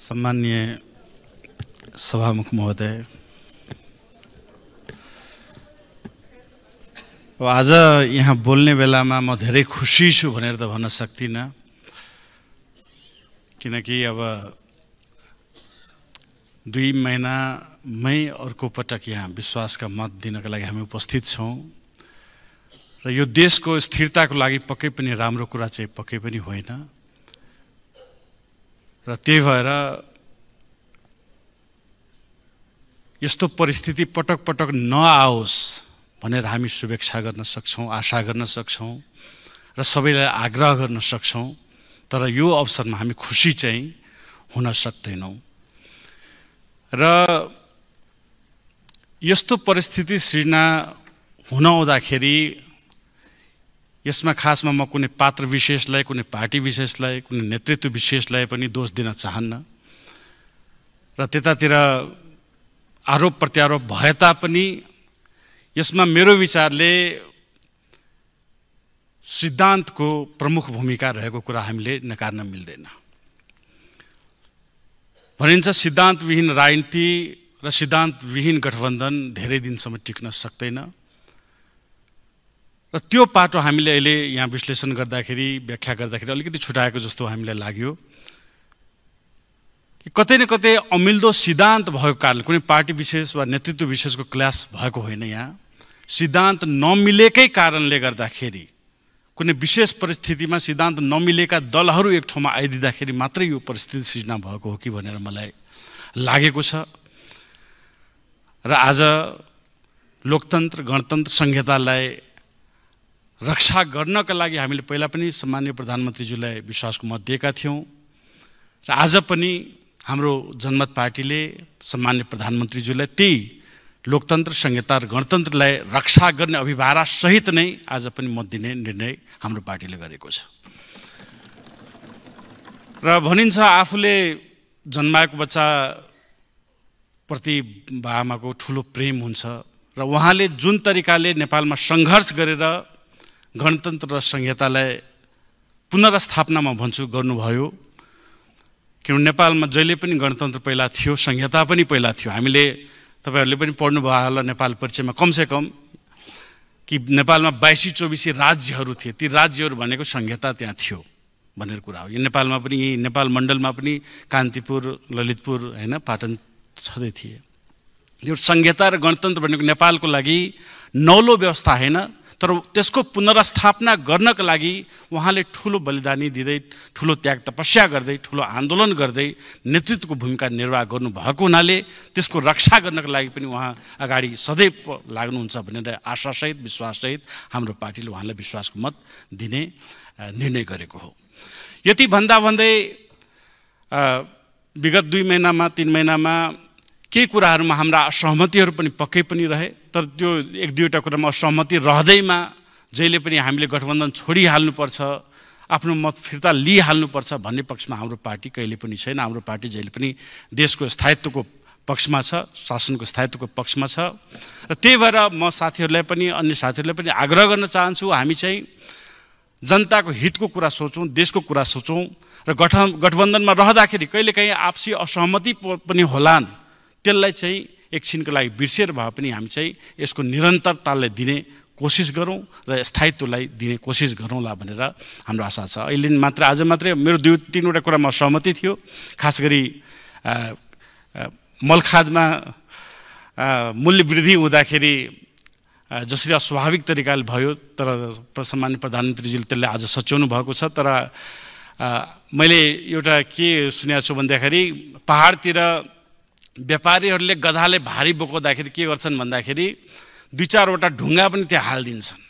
सम्मान्य सभामुख महोदय आज यहाँ बोल्ने बेलामा म धेरै खुसी छु भनेर त भन्न सक्दिनँ किनकि अब दुई महिनामै अर्को पटक यहाँ विश्वासका मत दिनको लागि हामी उपस्थित छौँ र यो देशको स्थिरताको लागि पक्कै पनि राम्रो कुरा चाहिँ पक्कै पनि होइन र त्यही भएर यस्तो परिस्थिति पटक पटक नआओस् भनेर हामी शुभेच्छा गर्न सक्छौँ आशा गर्न सक्छौँ र सबैलाई आग्रह गर्न सक्छौँ तर यो अवसरमा हामी खुसी चाहिँ हुन सक्दैनौँ र यस्तो परिस्थिति सृजना हुन आउँदाखेरि यसमा खासमा म कुनै पात्र विशेषलाई कुनै पार्टी विशेषलाई कुनै नेतृत्व विशेषलाई पनि दोष दिन चाहन्न र त्यतातिर आरोप प्रत्यारोप भए तापनि यसमा मेरो विचारले सिद्धान्तको प्रमुख भूमिका रहेको कुरा हामीले नकार्न मिल्दैन भनिन्छ सिद्धान्तविहीन राजनीति र सिद्धान्तविहीन गठबन्धन धेरै दिनसम्म टिक्न सक्दैन र त्यो पाटो हामीले अहिले यहाँ विश्लेषण गर्दाखेरि व्याख्या गर्दाखेरि अलिकति छुट्याएको जस्तो हामीलाई लाग्यो कतै न कतै अमिल्दो सिद्धान्त भएको कारण कुनै पार्टी विशेष वा नेतृत्व विशेषको क्लास भएको होइन यहाँ सिद्धान्त नमिलेकै कारणले गर्दाखेरि कुनै विशेष परिस्थितिमा सिद्धान्त नमिलेका दलहरू एक ठाउँमा आइदिँदाखेरि मात्रै यो परिस्थिति सृजना भएको हो कि भनेर मलाई लागेको छ र आज लोकतन्त्र गणतन्त्र संहितालाई रक्षा गर्नका लागि हामीले पहिला पनि सामान्य प्रधानमन्त्रीज्यूलाई विश्वासको मत दिएका थियौँ र आज पनि हाम्रो जनमत पार्टीले सामान्य प्रधानमन्त्रीज्यूलाई त्यही लोकतन्त्र संहिता र गणतन्त्रलाई रक्षा गर्ने अभिभारासहित नै आज पनि मत दिने निर्णय हाम्रो पार्टीले गरेको छ र भनिन्छ आफूले जन्माएको बच्चाप्रति बाबामाको ठुलो प्रेम हुन्छ र उहाँले जुन तरिकाले नेपालमा सङ्घर्ष गरेर गणतन्त्र र संहितालाई पुनर्स्थापनामा भन्छु गर्नुभयो किनभने नेपालमा जहिले पनि गणतन्त्र पहिला थियो संहिता पनि पहिला थियो हामीले तपाईँहरूले पनि पढ्नुभयो होला नेपाल परिचयमा कमसेकम कि नेपालमा बाइसी चौबिसी राज्यहरू थिए ती राज्यहरू भनेको संहिता त्यहाँ थियो भनेर कुरा हो यो नेपालमा पनि यही नेपाल मण्डलमा पनि कान्तिपुर ललितपुर होइन पाटन छँदै थिए यो संहिता र गणतन्त्र भनेको नेपालको लागि नौलो व्यवस्था होइन तर त्यसको पुनर्स्थापना गर्नका लागि उहाँले ठुलो बलिदानी दिँदै ठुलो त्याग तपस्या गर्दै ठुलो आन्दोलन गर्दै नेतृत्वको भूमिका निर्वाह गर्नुभएको हुनाले त्यसको रक्षा गर्नका लागि पनि उहाँ अगाडि सदैव लाग्नुहुन्छ भनेर आशासहित विश्वाससहित हाम्रो पार्टीले उहाँलाई विश्वासको मत दिने निर्णय गरेको हो यति भन्दा भन्दै विगत दुई महिनामा तिन महिनामा केही कुराहरूमा हाम्रा असहमतिहरू पनि पक्कै पनि रहे तर त्यो एक दुईवटा कुरामा असहमति रहँदैमा जहिले पनि हामीले गठबन्धन छोडिहाल्नुपर्छ आफ्नो मत फिर्ता लिइहाल्नुपर्छ भन्ने पक्षमा हाम्रो पार्टी कहिले पनि छैन हाम्रो पार्टी जहिले पनि देशको स्थायित्वको पक्षमा छ शासनको स्थायित्वको पक्षमा छ र त्यही भएर म साथीहरूलाई पनि अन्य साथीहरूलाई पनि आग्रह गर्न चाहन्छु हामी चाहिँ जनताको हितको कुरा सोचौँ देशको कुरा सोचौँ र गठ गठबन्धनमा रहँदाखेरि कहिलेकाहीँ आपसी असहमति पनि होलान् त्यसलाई चाहिँ एकछिनको लागि बिर्सेर भए पनि हामी चाहिँ यसको निरन्तरतालाई दिने कोसिस गरौँ र स्थायित्वलाई दिने कोसिस गरौँला भनेर हाम्रो आशा छ अहिले मात्र आज मात्रै मेरो दुई तिनवटा कुरामा सहमति थियो खास गरी मलखादमा मूल्य वृद्धि हुँदाखेरि जसरी अस्वाभाविक तरिकाले भयो तर सामान्य प्रधानमन्त्रीजीले त्यसले आज सच्याउनु भएको छ तर मैले एउटा के सुनेको छु भन्दाखेरि पहाडतिर व्यापारीहरूले गधाले भारी बोकाउँदाखेरि के गर्छन् भन्दाखेरि दुई चारवटा ढुङ्गा पनि त्यहाँ हालिदिन्छन्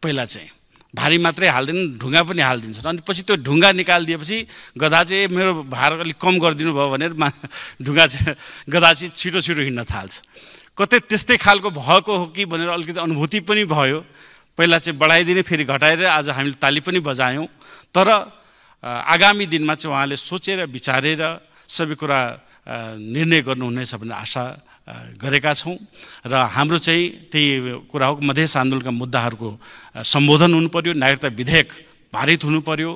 पहिला चाहिँ भारी मात्रै हालिदिनु ढुङ्गा पनि हालिदिन्छन् अनि पछि त्यो ढुङ्गा निकालिदिएपछि गधा चाहिँ मेरो भार अलिक कम गरिदिनु भयो भनेर मा ढुङ्गा चाहिँ गधा चाहिँ छिटो छिटो हिँड्न थाल्छ कतै त्यस्तै खालको भएको हो कि भनेर अलिकति अनुभूति पनि भयो पहिला चाहिँ बढाइदिने फेरि घटाएर आज हामीले ताली पनि बजायौँ तर आगामी दिनमा चाहिँ उहाँले सोचेर विचारेर सबै कुरा निर्णय गर्नुहुनेछ भन्ने आशा गरेका छौँ र हाम्रो चाहिँ त्यही कुरा हो मधेस आन्दोलनका मुद्दाहरूको सम्बोधन हुनु पर्यो नागरिकता विधेयक पारित हुनु पर्यो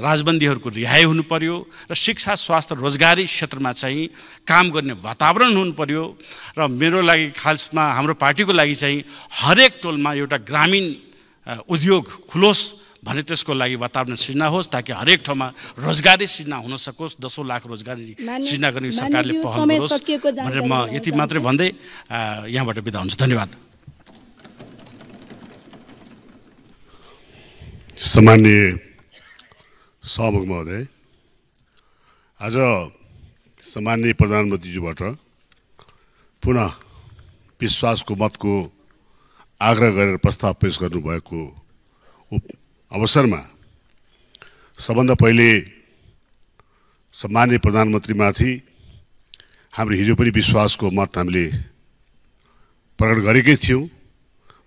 राजबन्दीहरूको रिहाई हुनु पर्यो र शिक्षा स्वास्थ्य रोजगारी क्षेत्रमा चाहिँ काम गर्ने वातावरण हुनु पर्यो र मेरो लागि खासमा हाम्रो पार्टीको लागि चाहिँ हरेक टोलमा एउटा ग्रामीण उद्योग खुलोस् भने त्यसको लागि वातावरण सृजना होस् ताकि हरेक ठाउँमा रोजगारी सृजना हुन सकोस् दसौँ लाख रोजगारी सृजना गर्ने सरकारले पहल गरोस् भनेर म यति मात्रै भन्दै यहाँबाट बिदा हुन्छु धन्यवाद सामान्य सहमुख महोदय आज सामान्य प्रधानमन्त्रीज्यूबाट पुनः विश्वासको मतको आग्रह गरेर प्रस्ताव पेस गर्नुभएको अवसरमा सबभन्दा पहिले सम्मान्य प्रधानमन्त्रीमाथि हाम्रो हिजो पनि विश्वासको मत हामीले प्रकट गरेकै थियौँ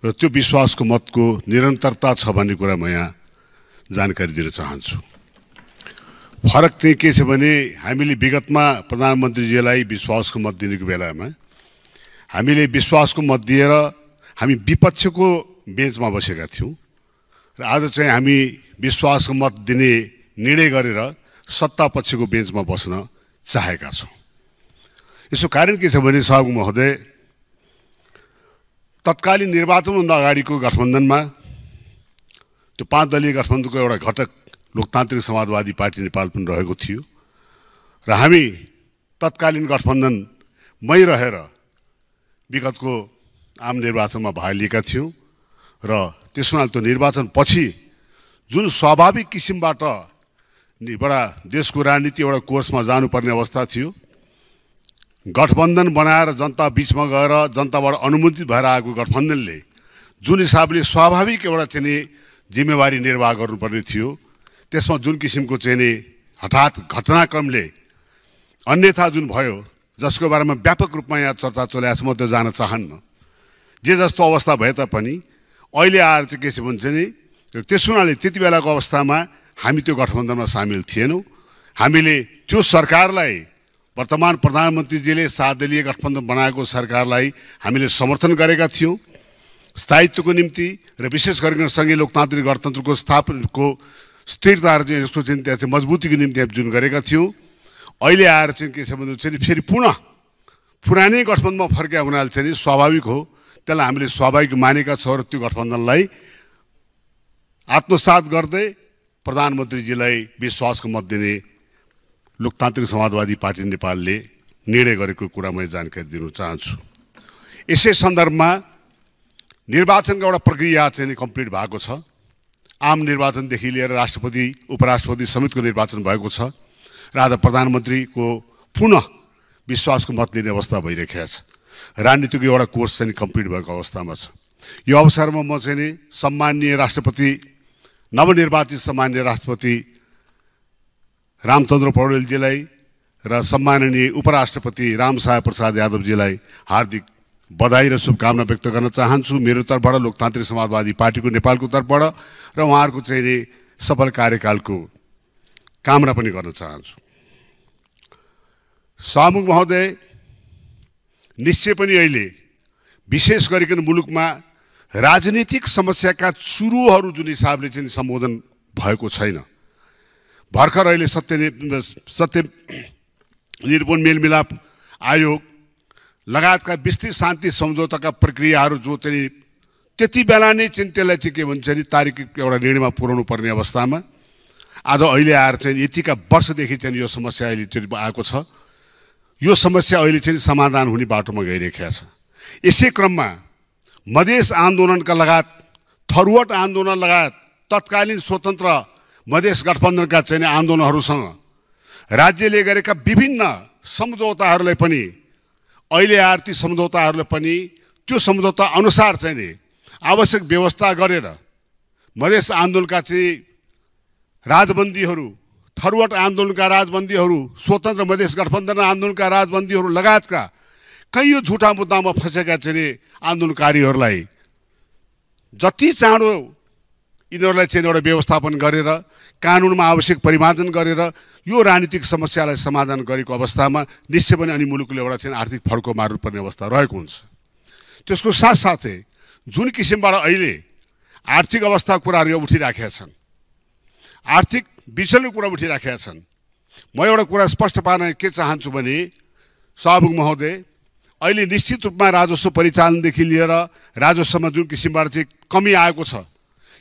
र त्यो विश्वासको मतको निरन्तरता छ भन्ने कुरा म यहाँ जानकारी दिन चाहन्छु फरक चाहिँ के छ भने हामीले विगतमा प्रधानमन्त्रीजीलाई विश्वासको मत दिनेको बेलामा हामीले विश्वासको मत दिएर हामी विपक्षको बेन्चमा बसेका थियौँ र आज चाहिँ हामी विश्वासको मत दिने निर्णय गरेर सत्तापक्षको बेन्चमा बस्न चाहेका छौँ यसको कारण के छ भने साहब महोदय तत्कालीन निर्वाचनभन्दा अगाडिको गठबन्धनमा त्यो पाँच दलीय गठबन्धनको एउटा घटक लोकतान्त्रिक समाजवादी पार्टी नेपाल पनि रहेको थियो र हामी तत्कालीन गठबन्धनमै रहेर विगतको आम निर्वाचनमा भाग लिएका थियौँ र त्यस हुनाले त्यो निर्वाचनपछि जुन स्वाभाविक किसिमबाट बडा देशको राजनीति एउटा कोर्समा जानुपर्ने अवस्था थियो गठबन्धन बनाएर जनता बिचमा गएर जनताबाट अनुमोदित भएर आएको गठबन्धनले जुन हिसाबले स्वाभाविक एउटा चाहिँ जिम्मेवारी निर्वाह गर्नुपर्ने थियो त्यसमा जुन किसिमको चाहिँ नि हठात घटनाक्रमले अन्यथा जुन भयो जसको बारेमा व्यापक रूपमा यहाँ चर्चा चलाएको छ म त्यो जान चाहन्न जे जस्तो अवस्था भए तापनि अहिले आएर चाहिँ के भन्छ नि त्यस हुनाले त्यति बेलाको अवस्थामा हामी त्यो गठबन्धनमा सामेल थिएनौँ हामीले त्यो सरकारलाई वर्तमान प्रधानमन्त्रीजीले सात दलीय गठबन्धन बनाएको सरकारलाई हामीले समर्थन गरेका थियौँ स्थायित्वको निम्ति र विशेष गरिकन सङ्घीय लोकतान्त्रिक गणतन्त्रको स्थापनाको स्थिरता र यसको चाहिँ त्यहाँ चाहिँ मजबुतीको निम्ति हामी जुन गरेका थियौँ अहिले आएर चाहिँ के छ भन्दा फेरि पुनः पुरानै गठबन्धनमा फर्किया हुनाले चाहिँ स्वाभाविक हो त्यसलाई हामीले स्वाभाविक मानेका छौँ र त्यो गठबन्धनलाई आत्मसात गर्दै प्रधानमन्त्रीजीलाई विश्वासको मत दिने लोकतान्त्रिक समाजवादी पार्टी नेपालले निर्णय गरेको कुरा म जानकारी दिन चाहन्छु यसै सन्दर्भमा निर्वाचनको एउटा प्रक्रिया चाहिँ कम्प्लिट भएको छ आम निर्वाचनदेखि लिएर राष्ट्रपति उपराष्ट्रपति समेतको निर्वाचन भएको छ र आज प्रधानमन्त्रीको पुनः विश्वासको मत लिने अवस्था भइरहेको छ राजनीतिको एउटा कोर्स चाहिँ कम्प्लिट भएको अवस्थामा छ यो अवसरमा म चाहिँ नि सम्मान्य राष्ट्रपति नवनिर्वाचित सम्मान्य राष्ट्रपति रामचन्द्र पौडेलजीलाई र सम्माननीय उपराष्ट्रपति रामसाह प्रसाद यादवजीलाई हार्दिक बधाई र शुभकामना व्यक्त गर्न चाहन्छु मेरो तर्फबाट लोकतान्त्रिक समाजवादी पार्टीको नेपालको तर्फबाट र उहाँहरूको चाहिँ नि सफल कार्यकालको कामना पनि गर्न चाहन्छु सामुख महोदय निश्चय पनि अहिले विशेष गरिकन मुलुकमा राजनीतिक समस्याका चुरुहरू जुन हिसाबले चाहिँ सम्बोधन भएको छैन भर्खर अहिले सत्य सत्य निर्पण मेलमिलाप आयोग लगायतका विस्तृत शान्ति सम्झौताका प्रक्रियाहरू जो चाहिँ त्यति बेला नै चाहिँ त्यसलाई चाहिँ के भन्छ नि तारिक एउटा निर्णयमा पुर्याउनु पर्ने अवस्थामा आज अहिले आएर चाहिँ यतिका वर्षदेखि चाहिँ यो समस्या अहिले त्यो आएको छ यो समस्या अहिले चाहिँ समाधान हुने बाटोमा गइरहेको छ यसै क्रममा मधेस आन्दोलनका लगायत थरुवट आन्दोलन लगायत तत्कालीन स्वतन्त्र मधेस गठबन्धनका चाहिँ आन्दोलनहरूसँग राज्यले गरेका विभिन्न सम्झौताहरूलाई पनि अहिले आर्थिक सम्झौताहरूलाई पनि त्यो सम्झौता अनुसार चाहिँ नि आवश्यक व्यवस्था गरेर मधेस आन्दोलनका चाहिँ राजबन्दीहरू फरवर्ड आन्दोलनका राजबन्दीहरू स्वतन्त्र मधेस गठबन्धन आन्दोलनका राजबन्दीहरू लगायतका कैयौँ झुटा मुद्दामा फँसेका चाहिँ आन्दोलनकारीहरूलाई जति चाँडो यिनीहरूलाई चाहिँ एउटा व्यवस्थापन गरेर कानुनमा आवश्यक परिमार्जन गरेर यो राजनीतिक समस्यालाई समाधान गरेको अवस्थामा निश्चय पनि अनि मुलुकले एउटा चाहिँ आर्थिक फड्को मार्नुपर्ने अवस्था रहेको हुन्छ त्यसको साथसाथै जुन किसिमबाट अहिले आर्थिक अवस्था कुराहरू उठिराखेका छन् आर्थिक विषल्य कुरा उठिराखेका छन् म एउटा कुरा स्पष्ट पार्न के चाहन्छु भने सहमुख महोदय अहिले निश्चित रूपमा राजस्व परिचालनदेखि लिएर राजस्वमा जुन किसिमबाट चाहिँ कमी आएको छ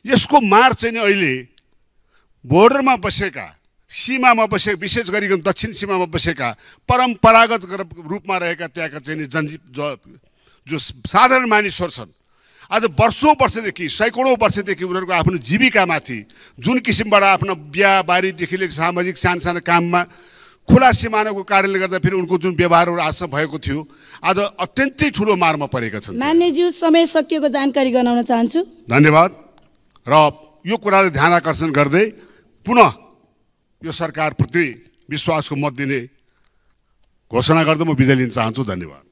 यसको मार चाहिँ नि अहिले बोर्डरमा बसेका सीमामा बसेका विशेष गरिकन दक्षिण सीमामा बसेका परम्परागत रूपमा रहेका त्यहाँका चाहिँ जन जो साधारण मानिसहरू छन् आज वर्षौँ वर्षदेखि सैकडौँ वर्षदेखि उनीहरूको आफ्नो जीविकामाथि जुन किसिमबाट आफ्नो बिहाबारीदेखि लिएर सामाजिक सानो सानो काममा खुला सिमानाको कारणले गर्दा फेरि उनको जुन व्यवहारहरू आजसम्म भएको थियो आज अत्यन्तै ठुलो मारमा परेका छन् मान्यज्यू समय सकिएको जानकारी गराउन चाहन्छु धन्यवाद र यो कुरालाई ध्यान आकर्षण गर्दै पुनः यो सरकारप्रति विश्वासको मत दिने घोषणा गर्दै म बिदा लिन चाहन्छु धन्यवाद